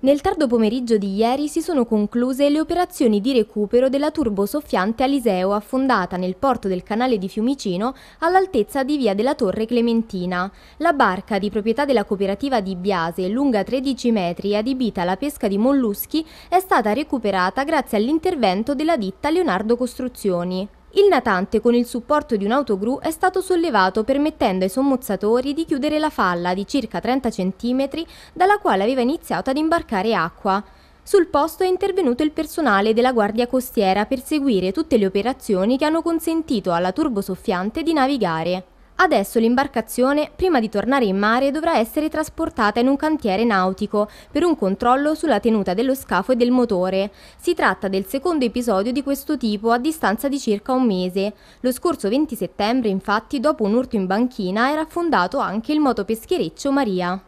Nel tardo pomeriggio di ieri si sono concluse le operazioni di recupero della turbosoffiante Aliseo affondata nel porto del canale di Fiumicino all'altezza di via della Torre Clementina. La barca di proprietà della cooperativa di Biase, lunga 13 metri e adibita alla pesca di molluschi, è stata recuperata grazie all'intervento della ditta Leonardo Costruzioni. Il natante con il supporto di un'autogru è stato sollevato permettendo ai sommozzatori di chiudere la falla di circa 30 cm dalla quale aveva iniziato ad imbarcare acqua. Sul posto è intervenuto il personale della Guardia Costiera per seguire tutte le operazioni che hanno consentito alla turbosoffiante di navigare. Adesso l'imbarcazione, prima di tornare in mare, dovrà essere trasportata in un cantiere nautico per un controllo sulla tenuta dello scafo e del motore. Si tratta del secondo episodio di questo tipo a distanza di circa un mese. Lo scorso 20 settembre, infatti, dopo un urto in banchina, era affondato anche il motopeschiereccio Maria.